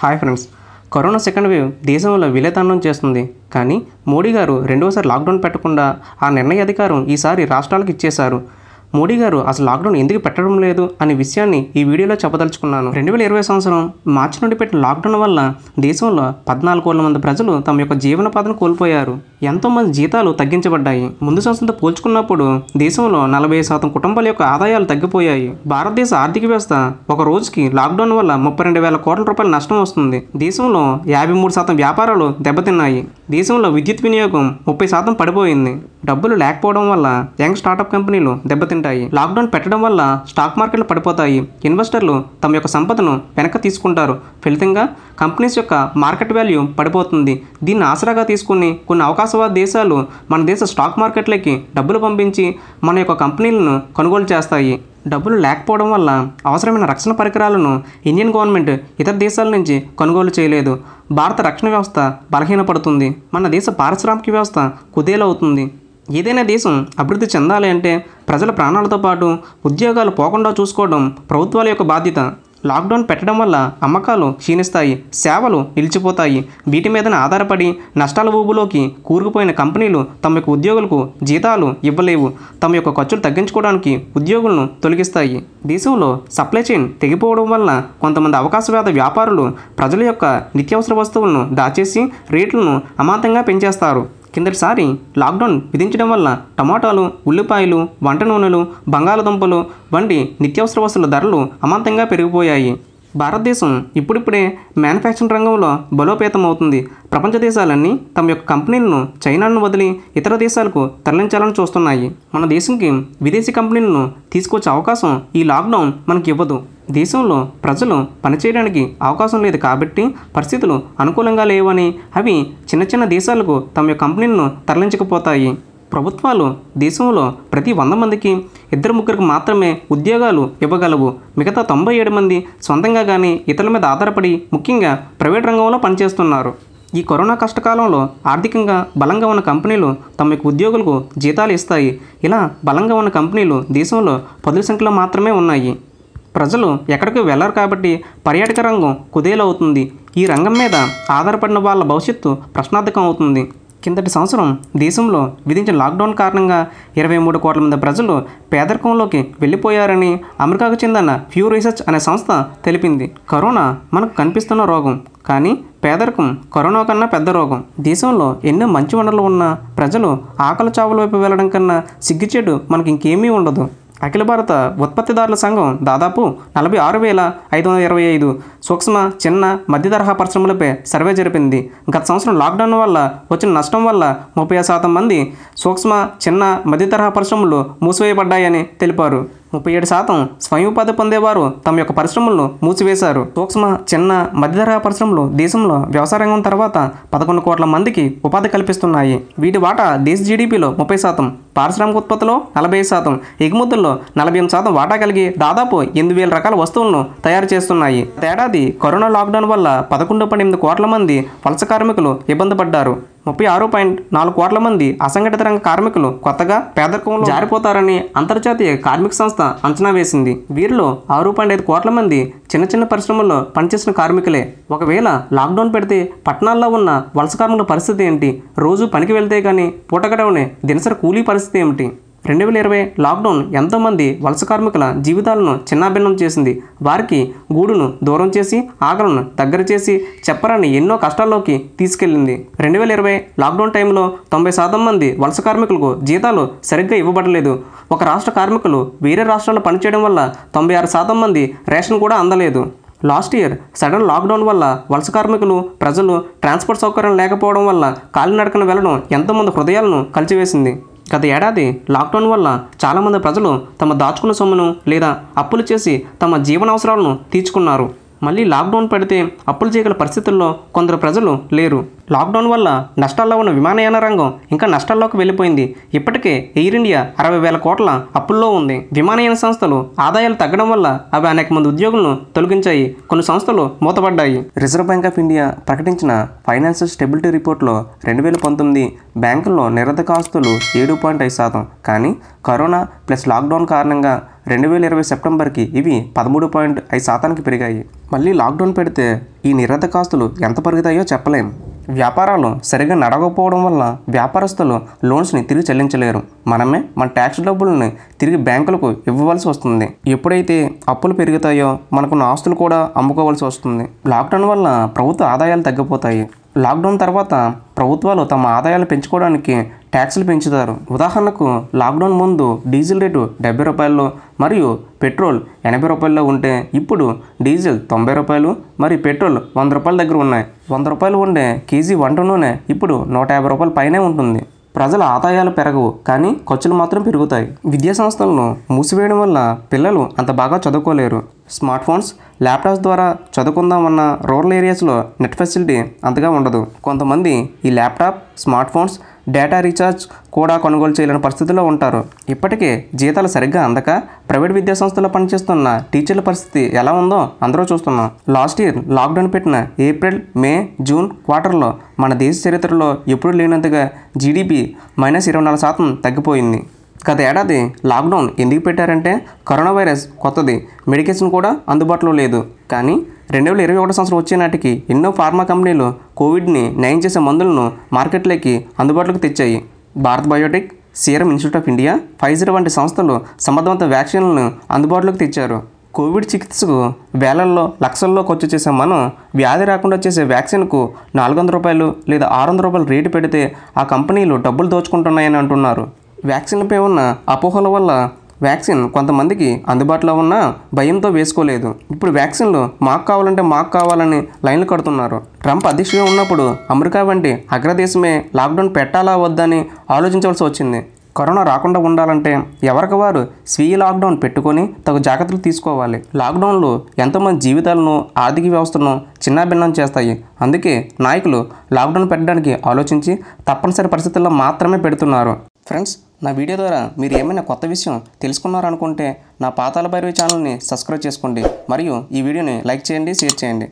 hi friends corona second wave దేశంలో విలేతనం చేస్తుంది కానీ మోడీ గారు రెండోసారి లాక్డౌన్ పెట్టకుండా ఆ నిర్ణయ అధికారం ఈసారి రాష్ట్రాలకు ఇచ్చేశారు మోడీ గారు అసలు లాక్డౌన్ ఎందుకు పెట్టడం లేదు అనే విషయాన్ని ఈ వీడియోలో చెప్పదలుచుకున్నాను రెండు వేల ఇరవై సంవత్సరం మార్చి నుండి పెట్టిన లాక్డౌన్ వల్ల దేశంలో పద్నాలుగు కోట్ల మంది ప్రజలు తమ యొక్క జీవనపాధను కోల్పోయారు ఎంతో మంది జీతాలు తగ్గించబడ్డాయి ముందు సంవత్సరంతో పోల్చుకున్నప్పుడు దేశంలో నలభై శాతం కుటుంబాల యొక్క ఆదాయాలు తగ్గిపోయాయి భారతదేశ ఆర్థిక వ్యవస్థ ఒక రోజుకి లాక్డౌన్ వల్ల ముప్పై రెండు వేల కోట్ల రూపాయల నష్టం వస్తుంది దేశంలో యాభై మూడు శాతం వ్యాపారాలు దెబ్బతిన్నాయి దేశంలో విద్యుత్ వినియోగం ముప్పై శాతం పడిపోయింది డబ్బులు లేకపోవడం వల్ల యంగ్ స్టార్టప్ కంపెనీలు దెబ్బతింటాయి లాక్డౌన్ పెట్టడం వల్ల స్టాక్ మార్కెట్లు పడిపోతాయి ఇన్వెస్టర్లు తమ యొక్క సంపదను వెనక తీసుకుంటారు ఫలితంగా కంపెనీస్ యొక్క మార్కెట్ వాల్యూ పడిపోతుంది దీన్ని ఆసరాగా తీసుకుని కొన్ని అవకాశవాద దేశాలు మన దేశ స్టాక్ మార్కెట్లకి డబ్బులు పంపించి మన యొక్క కంపెనీలను కొనుగోలు చేస్తాయి డబ్బులు లేకపోవడం వల్ల అవసరమైన రక్షణ పరికరాలను ఇండియన్ గవర్నమెంట్ ఇతర దేశాల నుంచి కొనుగోలు చేయలేదు భారత రక్షణ వ్యవస్థ బలహీనపడుతుంది మన దేశ పారిశ్రామిక వ్యవస్థ కుదేలవుతుంది ఏదైనా దేశం అభివృద్ధి చెందాలి అంటే ప్రజల ప్రాణాలతో పాటు ఉద్యోగాలు పోకుండా చూసుకోవడం ప్రభుత్వాల యొక్క బాధ్యత లాక్డౌన్ పెట్టడం వల్ల అమ్మకాలు క్షీణిస్తాయి సేవలు నిలిచిపోతాయి వీటి మీదన ఆధారపడి నష్టాల ఊబులోకి కూరుకుపోయిన కంపెనీలు తమ యొక్క ఉద్యోగులకు జీతాలు ఇవ్వలేవు తమ యొక్క ఖర్చులు తగ్గించుకోవడానికి ఉద్యోగులను తొలగిస్తాయి దేశంలో సప్లై చైన్ తెగిపోవడం వల్ల కొంతమంది అవకాశవాద వ్యాపారులు ప్రజల యొక్క నిత్యావసర వస్తువులను దాచేసి రేట్లను అమాంతంగా పెంచేస్తారు కిందటిసారి లాక్డౌన్ విధించడం వల్ల టమాటాలు ఉల్లిపాయలు వంట నూనెలు బంగాళదుంపలు వంటి నిత్యావసర వస్తువుల ధరలు అమాంతంగా పెరిగిపోయాయి భారతదేశం ఇప్పుడిప్పుడే మ్యానుఫ్యాక్చరింగ్ రంగంలో బలోపేతం అవుతుంది ప్రపంచ దేశాలన్నీ తమ యొక్క కంపెనీలను చైనాను వదిలి ఇతర దేశాలకు తరలించాలని చూస్తున్నాయి మన దేశంకి విదేశీ కంపెనీలను తీసుకొచ్చే అవకాశం ఈ లాక్డౌన్ మనకి ఇవ్వదు దేశంలో ప్రజలు పనిచేయడానికి అవకాశం లేదు కాబట్టి పరిస్థితులు అనుకూలంగా లేవని అవి చిన్న చిన్న దేశాలకు తమ కంపెనీలను తరలించకపోతాయి ప్రభుత్వాలు దేశంలో ప్రతి వంద మందికి ఇద్దరు ముగ్గురికి మాత్రమే ఉద్యోగాలు ఇవ్వగలవు మిగతా తొంభై ఏడు మంది సొంతంగా కానీ ఇతరుల మీద ఆధారపడి ముఖ్యంగా ప్రైవేట్ రంగంలో పనిచేస్తున్నారు ఈ కరోనా కష్టకాలంలో ఆర్థికంగా బలంగా ఉన్న కంపెనీలు తమ ఉద్యోగులకు జీతాలు ఇస్తాయి ఇలా బలంగా ఉన్న కంపెనీలు దేశంలో పదుల సంఖ్యలో మాత్రమే ఉన్నాయి ప్రజలు ఎక్కడికి వెళ్ళరు కాబట్టి పర్యాటక రంగం కుదేలవుతుంది ఈ రంగం మీద ఆధారపడిన వాళ్ళ భవిష్యత్తు ప్రశ్నార్థకం అవుతుంది కిందటి సంవత్సరం దేశంలో విధించిన లాక్డౌన్ కారణంగా ఇరవై మూడు కోట్ల మంది ప్రజలు పేదరికంలోకి వెళ్ళిపోయారని అమెరికాకు చెందిన ఫ్యూ రీసెర్చ్ అనే సంస్థ తెలిపింది కరోనా మనకు కనిపిస్తున్న రోగం కానీ పేదరికం కరోనా కన్నా పెద్ద రోగం దేశంలో ఎన్నో మంచి వనరులు ఉన్నా ప్రజలు ఆకలి చావుల వైపు వెళ్ళడం కన్నా సిగ్గుచేడు మనకి ఇంకేమీ ఉండదు అఖిల భారత ఉత్పత్తిదారుల సంఘం దాదాపు నలభై ఆరు వేల ఐదు వందల ఇరవై ఐదు సూక్ష్మ చిన్న మధ్య తరహా పరిశ్రమలపై సర్వే జరిపింది గత సంవత్సరం లాక్డౌన్ వల్ల వచ్చిన నష్టం వల్ల ముప్పై శాతం మంది సూక్ష్మ చిన్న మధ్య తరహా పరిశ్రమలు మూసివేయబడ్డాయని తెలిపారు ముప్పై ఏడు శాతం స్వయం ఉపాధి పొందేవారు తమ యొక్క పరిశ్రమలను మూసివేశారు సూక్ష్మ చిన్న మధ్యతరహా పరిశ్రమలు దేశంలో వ్యవసాయ రంగం తర్వాత పదకొండు కోట్ల మందికి ఉపాధి కల్పిస్తున్నాయి వీటి వాటా దేశ జీడిపిలో ముప్పై శాతం పారిశ్రామిక ఉత్పత్తిలో నలభై శాతం ఎగుమతుల్లో నలభై ఎనిమిది శాతం వాటా కలిగి దాదాపు ఎనిమిది వేల రకాల వస్తువులను తయారు చేస్తున్నాయి ఏడాది కరోనా లాక్డౌన్ వల్ల పదకొండు పన్నెండు కోట్ల మంది వలస కార్మికులు ఇబ్బంది పడ్డారు ముప్పై ఆరు పాయింట్ నాలుగు కోట్ల మంది అసంఘటిత రంగ కార్మికులు కొత్తగా పేదరికంలో జారిపోతారని అంతర్జాతీయ కార్మిక సంస్థ అంచనా వేసింది వీరిలో ఆరు పాయింట్ ఐదు కోట్ల మంది చిన్న చిన్న పరిశ్రమల్లో పనిచేసిన కార్మికులే ఒకవేళ లాక్డౌన్ పెడితే పట్టణాల్లో ఉన్న వలస కార్మికుల పరిస్థితి ఏంటి రోజు పనికి వెళ్తే కానీ పూట గడవనే దినసరి కూలీ పరిస్థితి ఏమిటి రెండు వేల ఇరవై లాక్డౌన్ ఎంతోమంది వలస కార్మికుల జీవితాలను చిన్నాభిన్నం చేసింది వారికి గూడును దూరం చేసి ఆకలను దగ్గర చేసి చెప్పరాని ఎన్నో కష్టాల్లోకి తీసుకెళ్లింది రెండు వేల ఇరవై లాక్డౌన్ టైంలో తొంభై శాతం మంది వలస కార్మికులకు జీతాలు సరిగ్గా ఇవ్వబడలేదు ఒక రాష్ట్ర కార్మికులు వేరే రాష్ట్రాల్లో పనిచేయడం వల్ల తొంభై ఆరు శాతం మంది రేషన్ కూడా అందలేదు లాస్ట్ ఇయర్ సడన్ లాక్డౌన్ వల్ల వలస కార్మికులు ప్రజలు ట్రాన్స్పోర్ట్ సౌకర్యం లేకపోవడం వల్ల కాలినడకన వెళ్ళడం ఎంతోమంది హృదయాలను కలిచివేసింది గత ఏడాది లాక్డౌన్ వల్ల చాలామంది ప్రజలు తమ దాచుకున్న సొమ్మును లేదా అప్పులు చేసి తమ అవసరాలను తీర్చుకున్నారు మళ్ళీ లాక్డౌన్ పడితే అప్పులు చేయగల పరిస్థితుల్లో కొందరు ప్రజలు లేరు లాక్డౌన్ వల్ల నష్టాల్లో ఉన్న విమానయాన రంగం ఇంకా నష్టాల్లోకి వెళ్ళిపోయింది ఇప్పటికే ఎయిర్ ఇండియా అరవై వేల కోట్ల అప్పుల్లో ఉంది విమానయాన సంస్థలు ఆదాయాలు తగ్గడం వల్ల అవి అనేక మంది ఉద్యోగులను తొలగించాయి కొన్ని సంస్థలు మూతపడ్డాయి రిజర్వ్ బ్యాంక్ ఆఫ్ ఇండియా ప్రకటించిన ఫైనాన్షియల్ స్టెబిలిటీ రిపోర్ట్లో రెండు వేల పంతొమ్మిది బ్యాంకుల్లో నిరర్ధక ఆస్తులు ఏడు పాయింట్ ఐదు శాతం కానీ కరోనా ప్లస్ లాక్డౌన్ కారణంగా రెండు వేల ఇరవై సెప్టెంబర్కి ఇవి పదమూడు పాయింట్ ఐదు శాతానికి పెరిగాయి మళ్ళీ లాక్డౌన్ పెడితే ఈ నిరర్ధకాస్తులు ఎంత పెరుగుతాయో చెప్పలేము వ్యాపారాలు సరిగా నడవకపోవడం వల్ల వ్యాపారస్తులు లోన్స్ని తిరిగి చెల్లించలేరు మనమే మన ట్యాక్స్ డబ్బుల్ని తిరిగి బ్యాంకులకు ఇవ్వవలసి వస్తుంది ఎప్పుడైతే అప్పులు పెరుగుతాయో మనకున్న ఆస్తులు కూడా అమ్ముకోవాల్సి వస్తుంది లాక్డౌన్ వల్ల ప్రభుత్వ ఆదాయాలు తగ్గిపోతాయి లాక్డౌన్ తర్వాత ప్రభుత్వాలు తమ ఆదాయాలు పెంచుకోవడానికి ట్యాక్సులు పెంచుతారు ఉదాహరణకు లాక్డౌన్ ముందు డీజిల్ రేటు డెబ్బై రూపాయలు మరియు పెట్రోల్ ఎనభై రూపాయల్లో ఉంటే ఇప్పుడు డీజిల్ తొంభై రూపాయలు మరియు పెట్రోల్ వంద రూపాయల దగ్గర ఉన్నాయి వంద రూపాయలు ఉండే కేజీ వంట నూనె ఇప్పుడు నూట యాభై రూపాయల పైనే ఉంటుంది ప్రజల ఆదాయాలు పెరగవు కానీ ఖర్చులు మాత్రం పెరుగుతాయి విద్యా సంస్థలను మూసివేయడం వల్ల పిల్లలు అంత బాగా చదువుకోలేరు స్మార్ట్ ఫోన్స్ ల్యాప్టాప్స్ ద్వారా చదువుకుందాం అన్న రూరల్ ఏరియాస్లో నెట్ ఫెసిలిటీ అంతగా ఉండదు కొంతమంది ఈ laptop smart phones data recharge కూడా కొనుగోలు చేయలేని పరిస్థితిలో ఉంటారు ఇప్పటికే జీతాలు సరిగ్గా అందక ప్రైవేట్ విద్యాసంస్థలో పనిచేస్తున్న టీచర్ల పరిస్థితి ఎలా ఉందో అందరూ చూస్తున్నాం లాస్ట్ ఇయర్ లాక్డౌన్ పెట్టిన ఏప్రిల్ మే జూన్ క్వార్టర్లో మన దేశ చరిత్రలో ఎప్పుడూ లేనంతగా జీడిపి మైనస్ ఇరవై నాలుగు శాతం తగ్గిపోయింది గత ఏడాది లాక్డౌన్ ఎందుకు పెట్టారంటే కరోనా వైరస్ కొత్తది మెడికేషన్ కూడా అందుబాటులో లేదు కానీ రెండు వేల ఇరవై ఒకటో సంవత్సరం వచ్చే నాటికి ఎన్నో ఫార్మా కంపెనీలు కోవిడ్ని నయం చేసే మందులను మార్కెట్లోకి అందుబాటులోకి తెచ్చాయి Bharat Biotech Serum Institute of India Pfizer వంటి సంస్థలు సమర్థవంత వ్యాక్సిన్లను అందుబాటులోకి తెచ్చారు కోవిడ్ చికిత్సకు వేలల్లో లక్షల్లో ఖర్చు చేసే మనం వ్యాధి రాకుండా చేసే వ్యాక్సిన్కు నాలుగు వందల రూపాయలు లేదా ఆరు వందల రూపాయలు రేటు పెడితే ఆ కంపెనీలు డబ్బులు దోచుకుంటున్నాయని అంటున్నారు వ్యాక్సిన్లపై ఉన్న అపోహల వల్ల వ్యాక్సిన్ కొంతమందికి అందుబాటులో ఉన్న భయంతో వేసుకోలేదు ఇప్పుడు వ్యాక్సిన్లు మాకు కావాలంటే మాకు కావాలని లైన్లు కడుతున్నారు ట్రంప్ అధ్యక్షుడే ఉన్నప్పుడు అమెరికా వంటి అగ్రదేశమే లాక్డౌన్ పెట్టాలా వద్దని ఆలోచించవలసి వచ్చింది కరోనా రాకుండా ఉండాలంటే ఎవరికి వారు స్వీయ లాక్డౌన్ పెట్టుకొని తగు జాగ్రత్తలు తీసుకోవాలి లాక్డౌన్లు ఎంతోమంది జీవితాలను ఆర్థిక వ్యవస్థను చిన్నాభిన్నం చేస్తాయి అందుకే నాయకులు లాక్డౌన్ పెట్టడానికి ఆలోచించి తప్పనిసరి పరిస్థితుల్లో మాత్రమే పెడుతున్నారు ఫ్రెండ్స్ నా వీడియో ద్వారా మీరు ఏమైనా కొత్త విషయం తెలుసుకున్నారనుకుంటే నా పాతాల భైరవి ఛానల్ని సబ్స్క్రైబ్ చేసుకోండి మరియు ఈ వీడియోని లైక్ చేయండి షేర్ చేయండి